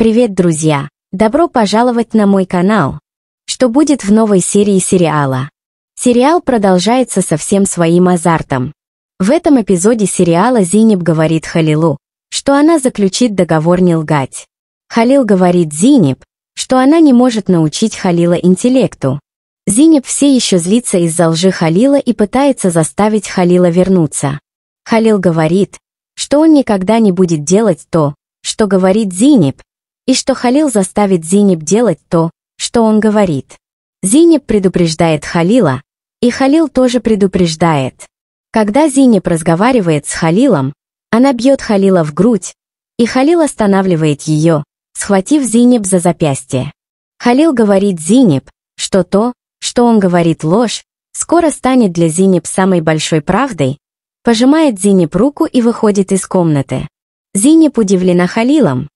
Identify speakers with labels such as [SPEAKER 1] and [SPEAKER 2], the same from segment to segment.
[SPEAKER 1] Привет, друзья! Добро пожаловать на мой канал! Что будет в новой серии сериала? Сериал продолжается со всем своим азартом. В этом эпизоде сериала Зинеб говорит Халилу, что она заключит договор не лгать. Халил говорит Зинеб, что она не может научить Халила интеллекту. Зинеб все еще злится из-за лжи Халила и пытается заставить Халила вернуться. Халил говорит, что он никогда не будет делать то, что говорит Зинеб, и что Халил заставит Зиниб делать то, что он говорит. Зиниб предупреждает Халила, и Халил тоже предупреждает. Когда Зиниб разговаривает с Халилом, она бьет Халила в грудь, и Халил останавливает ее, схватив Зиниб за запястье. Халил говорит Зиниб, что то, что он говорит ложь, скоро станет для Зиниб самой большой правдой, пожимает Зиниб руку и выходит из комнаты. Зиниб удивлена Халилом,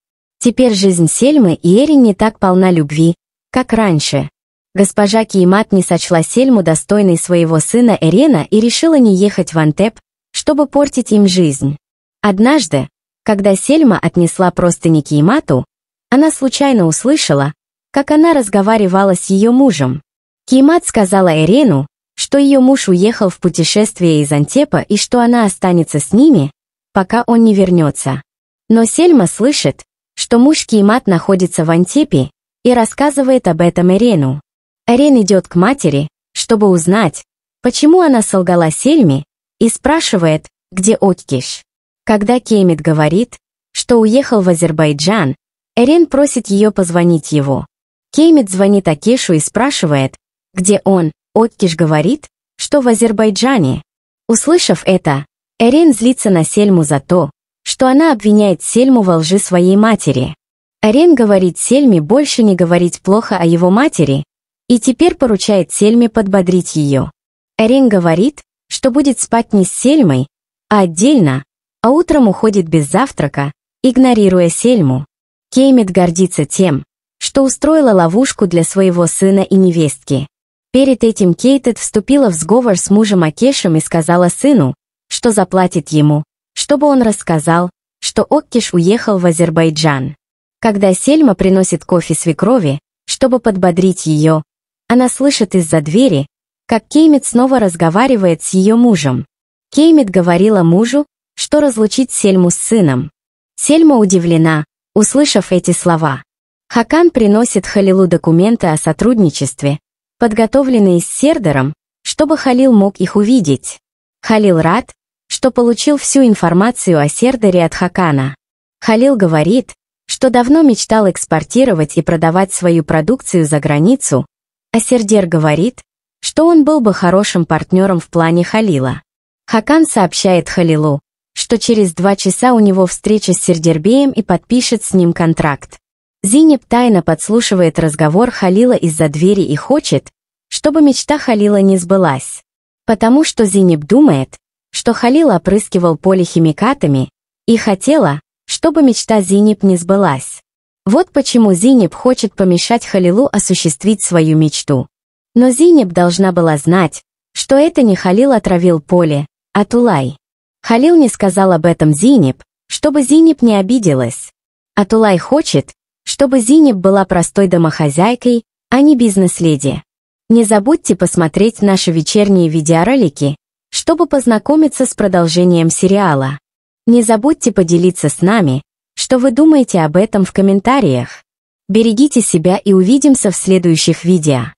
[SPEAKER 1] Теперь жизнь Сельмы и Эри не так полна любви, как раньше. Госпожа Киемат не сочла Сельму достойной своего сына Эрена и решила не ехать в Антеп, чтобы портить им жизнь. Однажды, когда Сельма отнесла простыни Киемату, она случайно услышала, как она разговаривала с ее мужем. Киемат сказала Эрену, что ее муж уехал в путешествие из Антепа и что она останется с ними, пока он не вернется. Но Сельма слышит, что мужский мат находится в Антипе и рассказывает об этом Эрену. Эрен идет к матери, чтобы узнать, почему она солгала Сельме, и спрашивает, где Откиш. Когда Кеймит говорит, что уехал в Азербайджан, Эрен просит ее позвонить его. Кеймит звонит Акишу и спрашивает, где он, Откиш говорит, что в Азербайджане. Услышав это, Эрен злится на Сельму за то, что она обвиняет Сельму во лжи своей матери. Арен говорит Сельме больше не говорить плохо о его матери и теперь поручает Сельме подбодрить ее. Арен говорит, что будет спать не с Сельмой, а отдельно, а утром уходит без завтрака, игнорируя Сельму. Кеймет гордится тем, что устроила ловушку для своего сына и невестки. Перед этим Кейтед вступила в сговор с мужем Акешем и сказала сыну, что заплатит ему, чтобы он рассказал, что Оккиш уехал в Азербайджан. Когда Сельма приносит кофе свекрови, чтобы подбодрить ее, она слышит из-за двери, как Кеймит снова разговаривает с ее мужем. Кеймит говорила мужу, что разлучить Сельму с сыном. Сельма удивлена, услышав эти слова. Хакан приносит Халилу документы о сотрудничестве, подготовленные с Сердером, чтобы Халил мог их увидеть. Халил рад, что получил всю информацию о Сердере от Хакана. Халил говорит, что давно мечтал экспортировать и продавать свою продукцию за границу, а Сердер говорит, что он был бы хорошим партнером в плане Халила. Хакан сообщает Халилу, что через два часа у него встреча с Сердербеем и подпишет с ним контракт. Зинеп тайно подслушивает разговор Халила из-за двери и хочет, чтобы мечта Халила не сбылась. Потому что Зинеп думает, что Халил опрыскивал поле химикатами и хотела, чтобы мечта Зинеб не сбылась. Вот почему Зинеб хочет помешать Халилу осуществить свою мечту. Но Зинеб должна была знать, что это не Халил отравил поле, а Тулай. Халил не сказал об этом Зинеб, чтобы Зинеб не обиделась. А Тулай хочет, чтобы Зинеб была простой домохозяйкой, а не бизнес-леди. Не забудьте посмотреть наши вечерние видеоролики, чтобы познакомиться с продолжением сериала. Не забудьте поделиться с нами, что вы думаете об этом в комментариях. Берегите себя и увидимся в следующих видео.